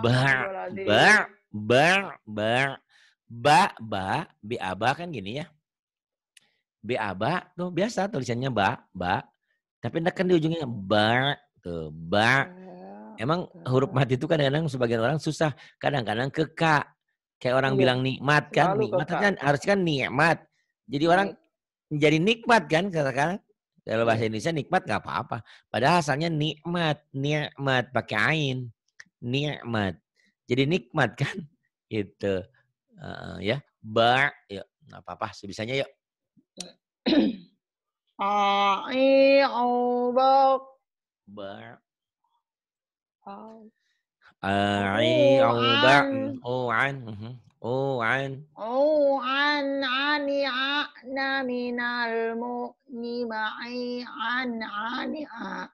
Bar. Bar. Bar. Bar. Ba. Ba. Bi aba kan gini ya. Bi aba tuh biasa tulisannya ba. Ba. Tapi neken di ujungnya bar. Tuh. Bar. Emang gitu. huruf mati itu kadang-kadang sebagian orang susah, kadang-kadang kekak Kayak orang ya. bilang nikmat kan, Selalu nikmat kan harus kan nikmat. Jadi orang menjadi iya. nikmat kan katakan. Dalam bahasa iya. Indonesia nikmat nggak apa-apa. Padahal asalnya nikmat, nikmat pakai ain, nikmat. Jadi nikmat kan, itu uh, ya ba, yuk ya, nggak apa-apa sebisanya yuk. ba. Ba. A'i au ba'n au oh, an au oh, an mhm. oh, au an ani minal ma'i an ani a.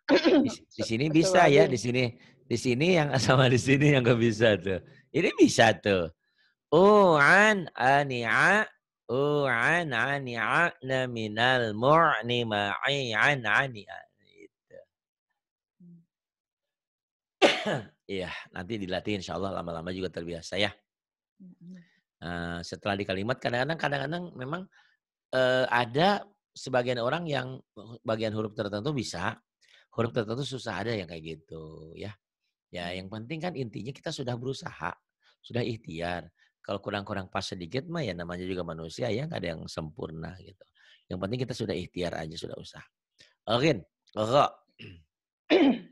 Di sini bisa ya, di sini. Di sini yang sama di sini yang gak bisa tuh. Ini bisa tuh. U'an ani'a U'an ani'a na minal mu'ni ma'i an ani'a. Iya, nanti dilatih insya Allah lama-lama juga terbiasa ya. Uh, setelah di kalimat kadang-kadang kadang-kadang memang uh, ada sebagian orang yang bagian huruf tertentu bisa, huruf tertentu susah ada yang kayak gitu ya. Ya, mm. yang penting kan intinya kita sudah berusaha, sudah ikhtiar. Kalau kurang-kurang pas sedikit mah ya namanya juga manusia ya, nggak ada yang sempurna gitu. Yang penting kita sudah ikhtiar aja, sudah usah. Oke, okay.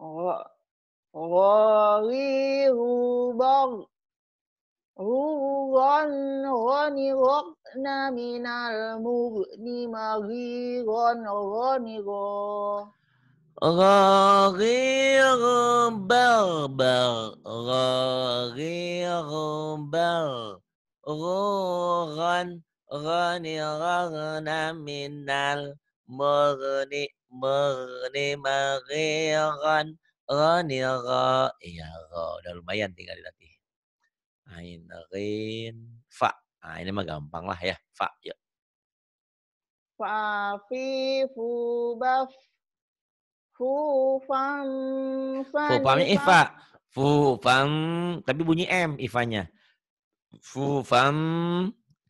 Ghalihubang Ruwan ghani ghakna minal mughni maghiran ghani غرير بربر غرير بر غوغن غني غرن من المغني maghni maghiran ghani gha. Iya, Udah lumayan tinggal dilatih lagi. Ain, rin, fa. Nah, ini mah gampang lah ya. Fa, yuk. Fa, fi, fu, baf. Fu, fam, fa. Fu, famnya ifa. Fu, fam. Tapi bunyi M, ifanya. Fu, fam.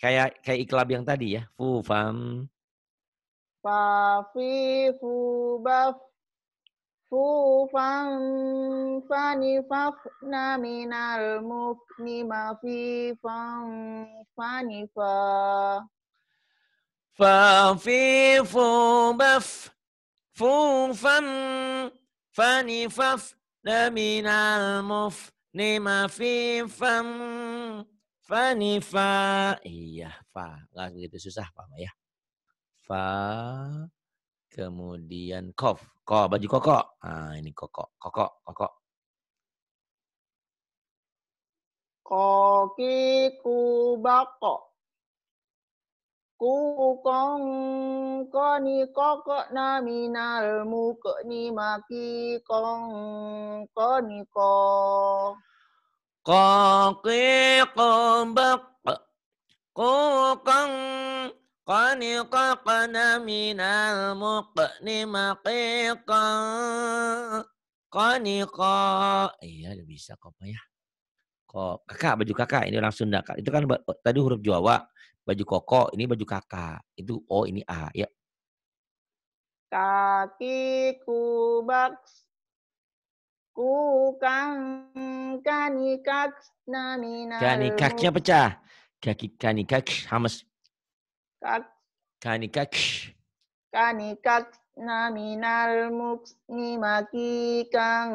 Kayak kayak iklab yang tadi ya. Fu, fam. Fa fi fu fafifu baf fufan fani fafna minal mufni mafifan fani fa fa baf fufan fani fafna fu mufni mafifan fani fa iya fa nggak begitu susah pak ya fa, kemudian kof. Ko, baju koko. Ah, ini koko, koko, koko. Koki kubako. Ku kong koni koko naminal muka ni maki kong koni ko. Koki kumbak. Ku kong قد ققنا من المقن مقيقا Koniko. Iya, udah bisa kok ya. Kok kakak baju kakak ini orang Sunda kak. Itu kan tadi huruf Jawa baju koko ini baju kakak. Itu O ini A ya. Kaki kubaks kukang kanikaks namina. Kanikaknya pecah. Kaki kanikaks hamas kak kanikak muk naminal maki kang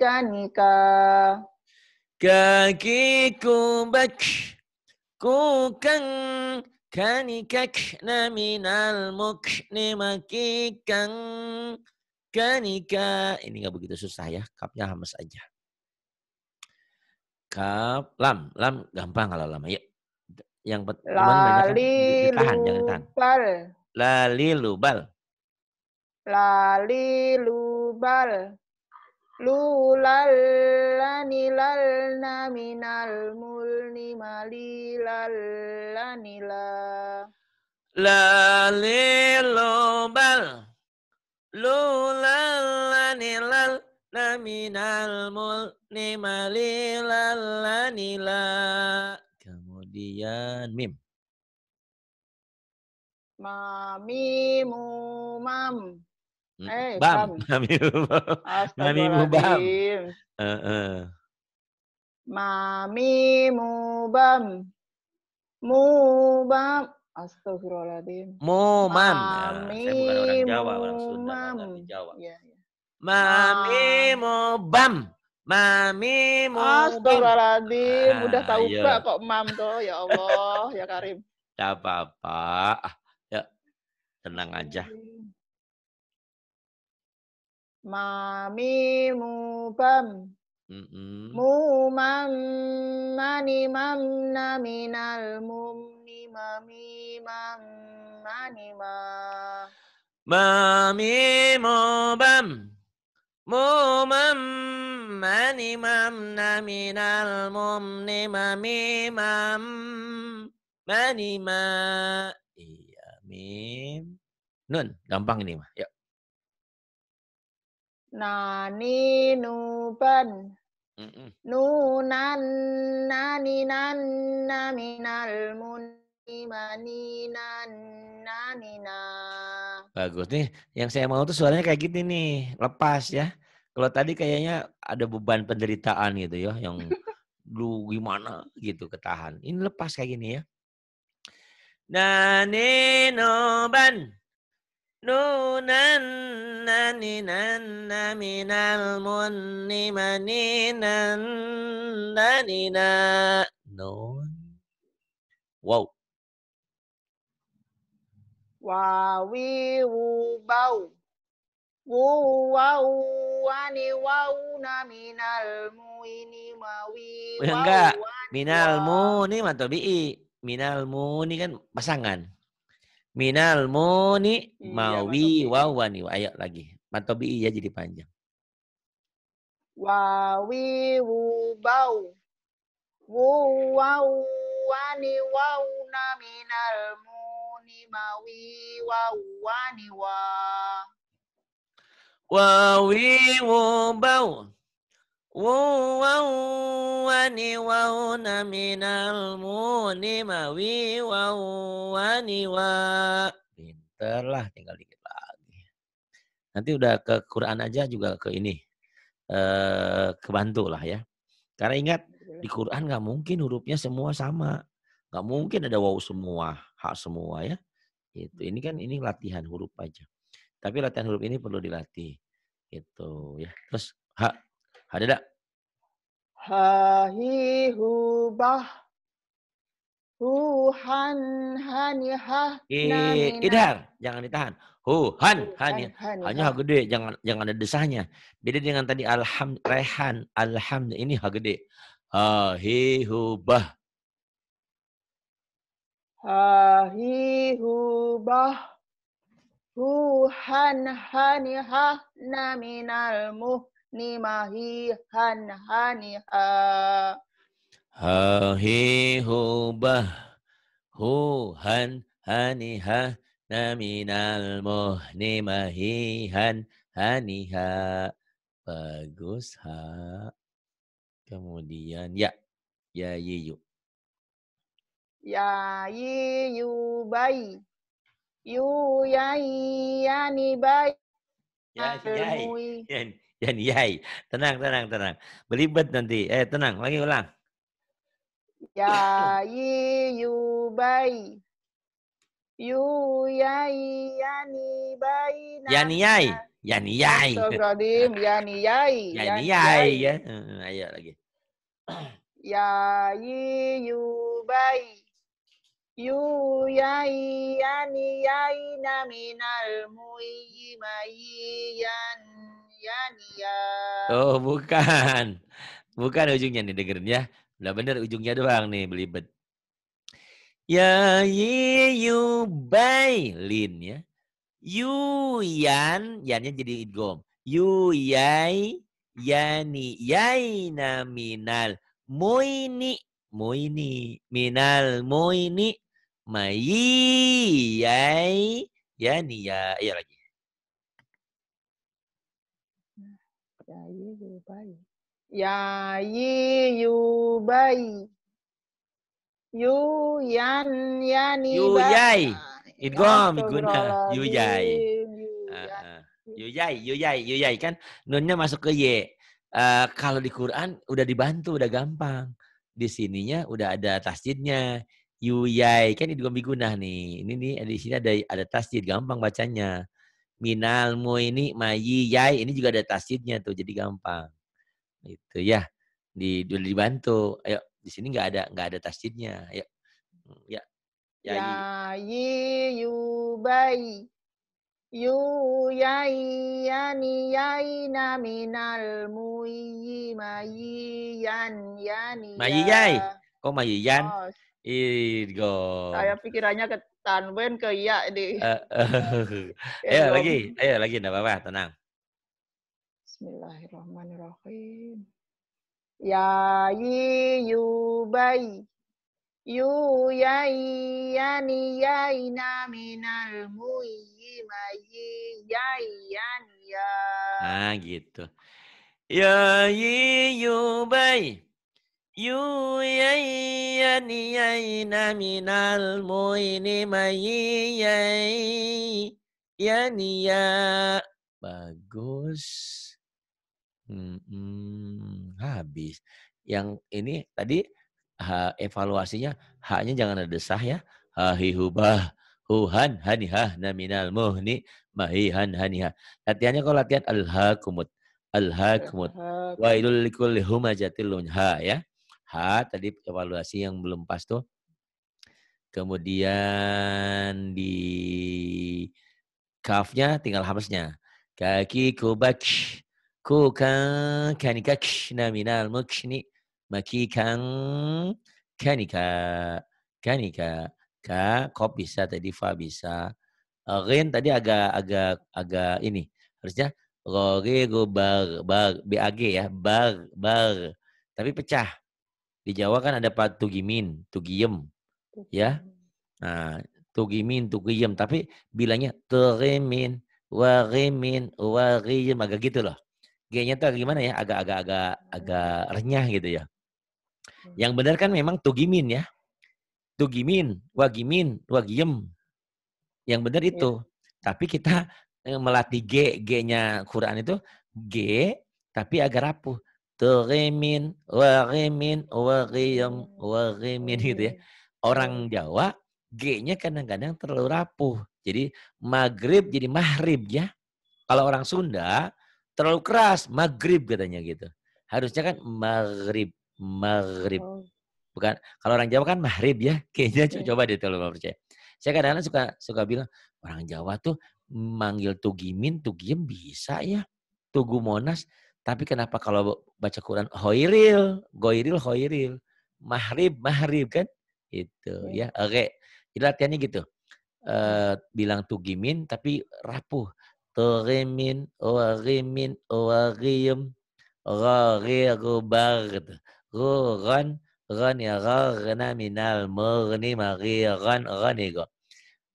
kanika ku bak kukang kanikak naminal maki kang kanika ini nggak begitu susah ya kapnya hamas aja kap lam lam gampang kalau lama yuk yang betul Lali ditahan, jangan ditahan. Lali lubal. Lali lubal. lulal lani mulni naminal mulni Lulallaninalna minal mulni malilallanila kemudian mim. Mamimu mam. Eh, bam. Mamimu bam. Mamimu bam. Uh, uh. Mamimu bam. Mu bam. Astagfirullahaladzim. Mu mam. Ya, saya bukan orang Jawa, orang Sunda, tapi Jawa. Ya, ya. Mamimu bam. Mami mau Astagfirullahaladzim, ah, udah tahu ayo. Iya. gak kok mam tuh, ya Allah, ya Karim. Tidak apa-apa, ah, ya tenang aja. Mami mubam. Mm -mm. Mu mam mani mam na minal mum mami mam mani ma. Mami mubam. مُومًا مَنِمًا مِنَ الْمُمْنِ mani ma, iya mim nun gampang ini mah yuk nani nuban mm -mm. nunan nani nan naminal mun mani nan nanina Bagus nih, yang saya mau tuh suaranya kayak gini nih, lepas ya. Kalau tadi kayaknya ada beban penderitaan gitu ya, yang lu gimana gitu ketahan. Ini lepas kayak gini ya. Nani noban nunan nani nan minal munni nani na. non. Wow wawi wu bau wu wau wani wau na minal mu ini mawi wau, enggak minal mu ini matobi minal mu ini kan pasangan minal mu ini iya, mawi gitu. wau ani ayo lagi matobi ya jadi panjang wawi wu bau wu wau wani wau na minal mu ni ma wa wa ni wa. Wa wa wa wa. Pinter lah tinggal dikit lagi. Nanti udah ke Quran aja juga ke ini. Eh, kebantu lah ya. Karena ingat di Quran nggak mungkin hurufnya semua sama. Nggak mungkin ada waw semua, hak semua ya. Itu ini kan ini latihan huruf aja. Tapi latihan huruf ini perlu dilatih. itu ya. Terus ha ada dak? Ha hi hu bah Hu han han ha idhar jangan ditahan hu han han hanya ha gede jangan jangan ada desahnya beda dengan tadi alham rehan alham ini ha gede ha hi hu bah Hahi hubah Huhan hani hahna minal muhni mahi han hani ha. hubah Huhan hani hahna muhni mahi han hani Bagus ha. Kemudian ya. Ya yiyu. Ya, yayi yubai yu yai yani ya, ya, bai ya, yai yani ya, yai tenang tenang tenang belibet nanti eh tenang lagi ulang ya yubai yu yai yani bai yani yai yani yai Astagfirullahaladzim yani yai yani yai ya hmm, ayo lagi yu bai yaniya. Oh, bukan. Bukan ujungnya nih dengerin ya. Udah bener ujungnya doang nih belibet. Ya yiyu lin ya. yu yan yannya jadi idgom. yai yani yaina minal muini muini minal muini yai ya ni ya, ya lagi ya yi yu bai yu yan yani yuyai idgham guna yuyai yuyai ah, ah. yuyai yuyai kan nunnya masuk ke y uh, kalau di Quran udah dibantu udah gampang di sininya udah ada tasjidnya Yuyai kan idgham bigunah nih. Ini nih di sini ada ada tasjid gampang bacanya. minal Minalmu ini yai ini juga ada tasjidnya tuh jadi gampang. Itu ya. Di dulu dibantu. Ayo di sini nggak ada nggak ada tasjidnya. Ayo. Mm, ya. Yai. Yai yubai. yai yani yaina minal muyi yan yani. Ya. yai. Kok yan? Oh, Igo. Saya pikirannya ke Tanwen ke Iya di. Uh, uh, ayo lagi, ayo lagi, enggak apa-apa, tenang. Bismillahirrahmanirrahim. Ya yi yubai. Yu yai yani yai na minal muyi mayi yai yani ya. Nah gitu. Ya yi yuyayyaniyaina minal muini Bagus. Hmm, habis. Yang ini tadi ha, evaluasinya haknya jangan ada desah ya. Ha hihubah huhan hanihah naminal muhni mahihan hanihah. Latihannya kalau latihan alha kumut. Alha kumut. wailul likul humajatil lunha ya. H tadi evaluasi yang belum pas tuh. Kemudian di kafnya tinggal hamasnya. Kaki kubak kukan kanikak naminal mukshni kang kanika kanika ka kop bisa tadi fa bisa rin tadi agak agak agak ini harusnya roge bar bag bag ya bag bag tapi pecah di Jawa kan ada Pak Tugimin, Tugiem. Ya. Nah, Tugimin, Tugiem. Tapi bilangnya Tugimin, Wagimin, Wagiem, Agak gitu loh. G-nya tuh gimana ya? Agak-agak agak agak renyah gitu ya. Hmm. Yang benar kan memang Tugimin ya. Tugimin, Wagimin, Wagiem. Yang benar iya. itu. Ya. Tapi kita eh, melatih G, G-nya Quran itu G, tapi agak rapuh wa warimin, wa warimin gitu ya. Iya. Orang Jawa G-nya kadang-kadang terlalu rapuh. Jadi maghrib jadi mahrib ya. Kalau orang Sunda terlalu keras maghrib katanya gitu. Harusnya kan maghrib, maghrib. Oh. Bukan kalau orang Jawa kan mahrib ya. Kayaknya iya. coba deh kalau percaya. Saya kadang-kadang suka suka bilang orang Jawa tuh manggil Tugimin, Tugiem bisa ya. Tugu Monas tapi kenapa kalau baca Quran hoiril, goiril, hoiril, mahrib, mahrib kan? Itu iya. ya. Oke. Okay. Jadi latihannya gitu. Uh, bilang tugimin tapi rapuh. Turimin, warimin, warim, rarirubar gitu. Ruran, ran ya rarna minal murni mari ran ego.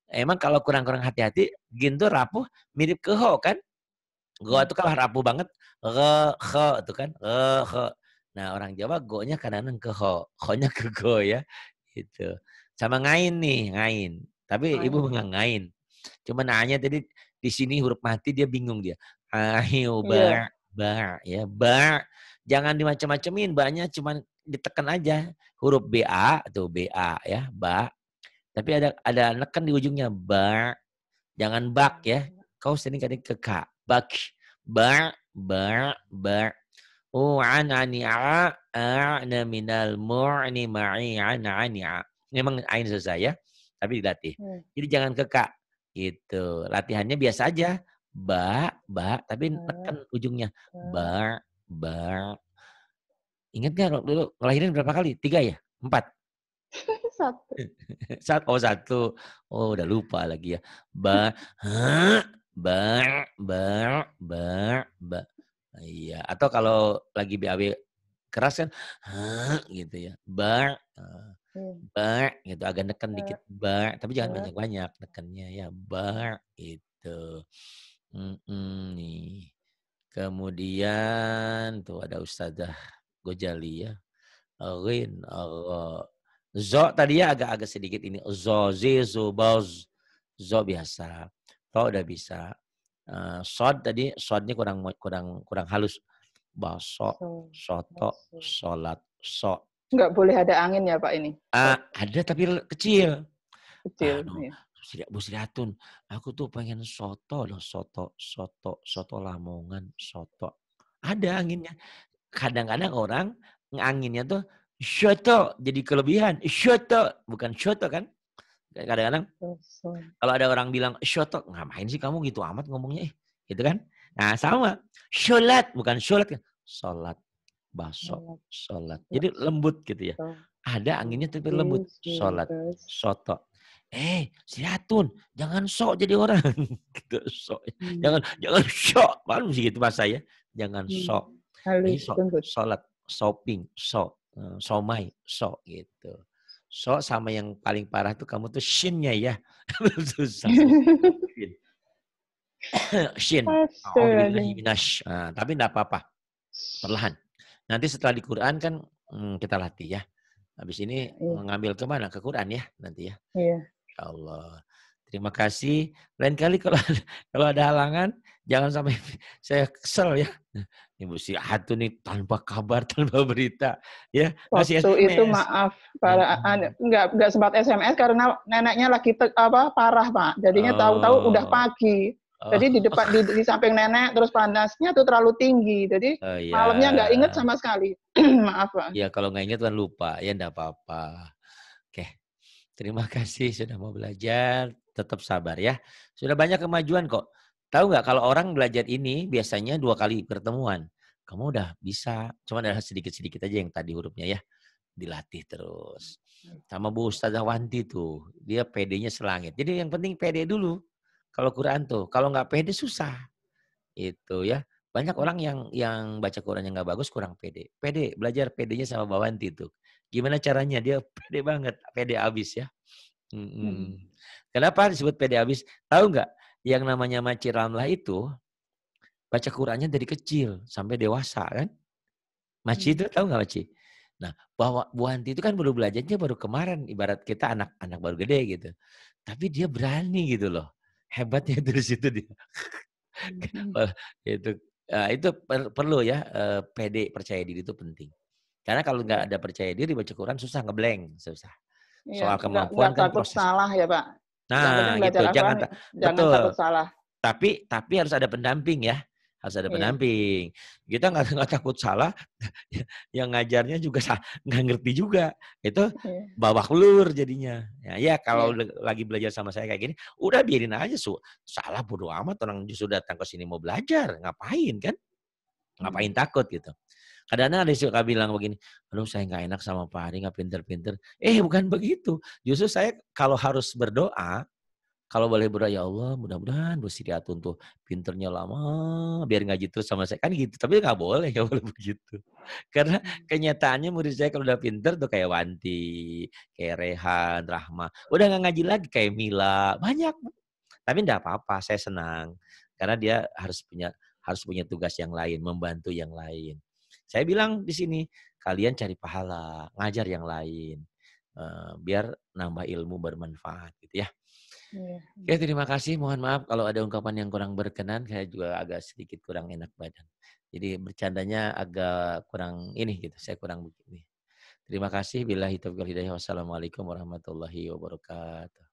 Emang kalau kurang-kurang hati-hati, gin tuh rapuh mirip ke ho kan? Go itu kan rapuh banget, re, ke itu kan, re, ke. Nah, orang Jawa go-nya kadang-kadang ke ho, ho-nya ke go ya. Gitu. Sama ngain nih, ngain. Tapi oh. ibu iya. nggak ngain. cuma nanya tadi di sini huruf mati dia bingung dia. Ayo, ba, yeah. ba, ya, ba. Jangan dimacam-macamin, ba-nya cuman ditekan aja. Huruf BA, tuh BA ya, ba. Tapi ada ada neken kan di ujungnya, ba. Jangan bak ya. Kau sering kadang ke kak bak ba ba ba u'an ani'a a'na minal mu'ni ma'i'an ani'a memang ain susah ya tapi dilatih hmm. jadi jangan keka gitu latihannya biasa aja ba ba tapi tekan hmm. ujungnya ba hmm. ba ingat gak dulu ngelahirin berapa kali tiga ya empat satu. satu. Oh satu. Oh udah lupa lagi ya. Ba. Ha? ba ba ba ba iya atau kalau lagi BAW keras kan gitu ya ba eh, hmm. ba gitu agak neken dikit ba tapi jangan banyak banyak nekennya ya ba itu mm -mm, nih kemudian tuh ada ustazah Gojali ya Rin Allah Zo tadi ya agak-agak sedikit ini. Zo, Zizu bauz. Zo biasa to udah bisa. Uh, sod tadi sodnya kurang kurang kurang halus. Baso, soto, solat, so. Enggak boleh ada angin ya Pak ini? Uh, ada tapi kecil. Kecil. Aduh, iya. Bu Sri Atun, aku tuh pengen soto loh, soto, soto, soto Lamongan, soto. Ada anginnya. Kadang-kadang orang anginnya tuh soto jadi kelebihan. Soto bukan soto kan? Kadang-kadang kalau ada orang bilang shotok ngapain sih kamu gitu amat ngomongnya? Eh, gitu kan? Nah sama, sholat bukan sholat kan? Sholat, baso, sholat. Jadi lembut gitu ya. Ada anginnya tapi lembut. Sholat, soto. Eh, siatun, jangan sok jadi orang. gitu, sok. Ya. Hmm. Jangan jangan sok, malu sih gitu mas saya. Jangan hmm. sok. Ini sok, sholat, shopping, sok, eh, somai, sok gitu so sama yang paling parah tuh kamu tuh shinnya ya. Susah. shin. shin. Nah, tapi tidak apa-apa. Perlahan. Nanti setelah di Quran kan hmm, kita latih ya. Habis ini iya. mengambil kemana? Ke Quran ya nanti ya. Iya. Ya Allah. Terima kasih. Lain kali kalau kalau ada halangan, jangan sampai saya kesel ya. Ibu si Hatu nih tanpa kabar, tanpa berita. ya Waktu SMS. itu maaf, para, iya. hmm. Ah, enggak nggak sempat SMS karena neneknya lagi te, apa parah, Pak. Jadinya tahu oh. tahu-tahu udah pagi. Oh. Jadi di depan di, di samping nenek terus panasnya tuh terlalu tinggi. Jadi oh, ya. malamnya nggak inget sama sekali. Maaf pak. Ya kalau nggak inget kan lupa. Ya enggak apa-apa. Oke. Terima kasih sudah mau belajar tetap sabar ya. Sudah banyak kemajuan kok. Tahu nggak kalau orang belajar ini biasanya dua kali pertemuan. Kamu udah bisa, cuma ada sedikit-sedikit aja yang tadi hurufnya ya. Dilatih terus. Sama Bu Ustazah Wanti tuh, dia PD-nya selangit. Jadi yang penting PD dulu. Kalau Quran tuh, kalau nggak PD susah. Itu ya. Banyak orang yang yang baca Quran yang nggak bagus kurang PD. PD, belajar PD-nya sama Bu Wanti tuh. Gimana caranya? Dia PD banget, PD abis ya. Hmm. Kenapa disebut pede habis? Tahu nggak? Yang namanya Maci Ramlah itu baca Qurannya dari kecil sampai dewasa kan? Maci hmm. itu tahu nggak Maci? Nah, bahwa Bu Hanti itu kan baru belajarnya baru kemarin, ibarat kita anak-anak baru gede gitu. Tapi dia berani gitu loh. Hebatnya dari situ dia. Hmm. itu nah, itu perlu ya eh, PD percaya diri itu penting. Karena kalau nggak ada percaya diri baca Quran susah ngeblank, susah. Iya, Soal kemampuan gak, gak kan proses. salah ya Pak. Nah, gitu. jangan gitu. Jangan, jangan betul. takut salah. Tapi tapi harus ada pendamping ya. Harus ada iya. pendamping. Kita nggak nggak takut salah. yang ngajarnya juga nggak ngerti juga. Itu iya. bawah lur jadinya. Ya, ya kalau iya. lagi belajar sama saya kayak gini, udah biarin aja su. Salah bodo amat orang justru datang ke sini mau belajar, ngapain kan? Hmm. Ngapain takut gitu. Kadang-kadang ada suka bilang begini, aduh saya nggak enak sama Pak Hari, nggak pinter-pinter. Eh bukan begitu. Justru saya kalau harus berdoa, kalau boleh berdoa ya Allah mudah-mudahan Bu Sri Atun tuh pinternya lama biar ngaji terus sama saya kan gitu tapi nggak boleh nggak boleh begitu karena kenyataannya murid saya kalau udah pinter tuh kayak Wanti kayak Rehan Rahma udah nggak ngaji lagi kayak Mila banyak tapi enggak apa-apa saya senang karena dia harus punya harus punya tugas yang lain membantu yang lain saya bilang di sini, kalian cari pahala, ngajar yang lain. Eh, biar nambah ilmu bermanfaat gitu ya. Iya, Oke, iya. terima kasih. Mohon maaf kalau ada ungkapan yang kurang berkenan, saya juga agak sedikit kurang enak badan. Jadi bercandanya agak kurang ini gitu, saya kurang begini. Terima kasih. Bila hitab hidayah. Wassalamualaikum warahmatullahi wabarakatuh.